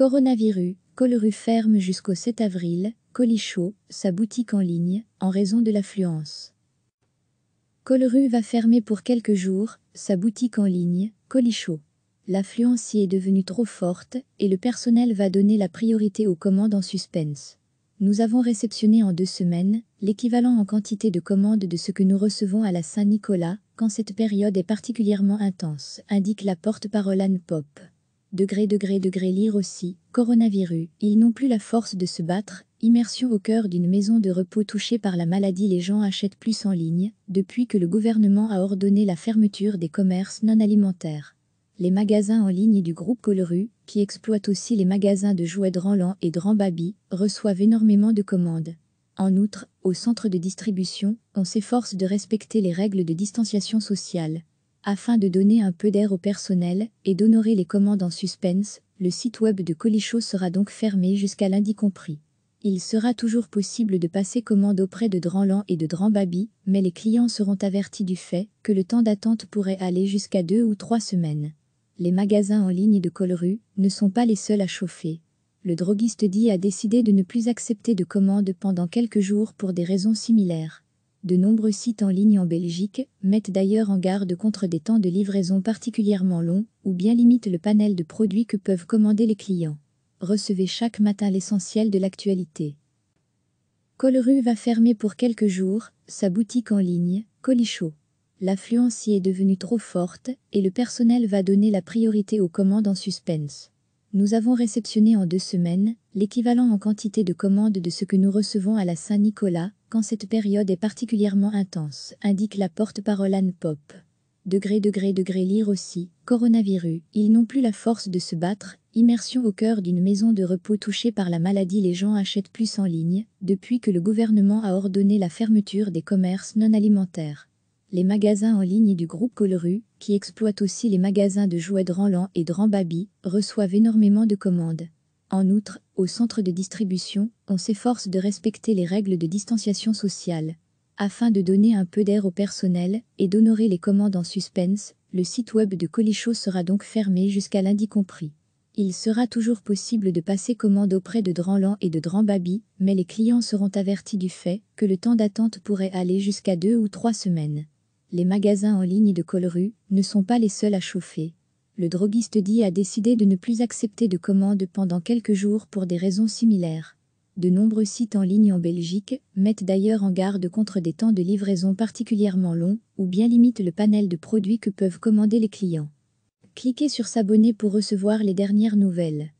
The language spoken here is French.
Coronavirus, Coleru ferme jusqu'au 7 avril, Colichaud, sa boutique en ligne, en raison de l'affluence. Coleru va fermer pour quelques jours, sa boutique en ligne, Colichaud. L'affluence y est devenue trop forte et le personnel va donner la priorité aux commandes en suspense. Nous avons réceptionné en deux semaines l'équivalent en quantité de commandes de ce que nous recevons à la Saint-Nicolas quand cette période est particulièrement intense, indique la porte-parole Anne Pop. Degré, degré, degré, lire aussi, coronavirus, ils n'ont plus la force de se battre, immersion au cœur d'une maison de repos touchée par la maladie, les gens achètent plus en ligne, depuis que le gouvernement a ordonné la fermeture des commerces non alimentaires. Les magasins en ligne du groupe Colru, qui exploite aussi les magasins de jouets Dranlan et Dranbabi, reçoivent énormément de commandes. En outre, au centre de distribution, on s'efforce de respecter les règles de distanciation sociale. Afin de donner un peu d'air au personnel et d'honorer les commandes en suspense, le site web de Colichaud sera donc fermé jusqu'à lundi compris. Il sera toujours possible de passer commande auprès de Dranlan et de Dranbabi, mais les clients seront avertis du fait que le temps d'attente pourrait aller jusqu'à deux ou trois semaines. Les magasins en ligne de Colru ne sont pas les seuls à chauffer. Le droguiste dit a décidé de ne plus accepter de commandes pendant quelques jours pour des raisons similaires. De nombreux sites en ligne en Belgique mettent d'ailleurs en garde contre des temps de livraison particulièrement longs ou bien limitent le panel de produits que peuvent commander les clients. Recevez chaque matin l'essentiel de l'actualité. Colru va fermer pour quelques jours sa boutique en ligne, Colichaud. L'affluence y est devenue trop forte et le personnel va donner la priorité aux commandes en suspense. Nous avons réceptionné en deux semaines l'équivalent en quantité de commandes de ce que nous recevons à la Saint-Nicolas, quand cette période est particulièrement intense, indique la porte-parole Anne Pop. Degré, degré, degré, lire aussi, coronavirus, ils n'ont plus la force de se battre, immersion au cœur d'une maison de repos touchée par la maladie, les gens achètent plus en ligne, depuis que le gouvernement a ordonné la fermeture des commerces non alimentaires. Les magasins en ligne du groupe Colru, qui exploite aussi les magasins de jouets Dranlan et Dranbabi, reçoivent énormément de commandes. En outre, au centre de distribution, on s'efforce de respecter les règles de distanciation sociale. Afin de donner un peu d'air au personnel et d'honorer les commandes en suspense, le site web de Colichaud sera donc fermé jusqu'à lundi compris. Il sera toujours possible de passer commande auprès de Dranlan et de Dranbabi, mais les clients seront avertis du fait que le temps d'attente pourrait aller jusqu'à deux ou trois semaines. Les magasins en ligne de Colru ne sont pas les seuls à chauffer le droguiste dit a décidé de ne plus accepter de commandes pendant quelques jours pour des raisons similaires. De nombreux sites en ligne en Belgique mettent d'ailleurs en garde contre des temps de livraison particulièrement longs ou bien limitent le panel de produits que peuvent commander les clients. Cliquez sur S'abonner pour recevoir les dernières nouvelles.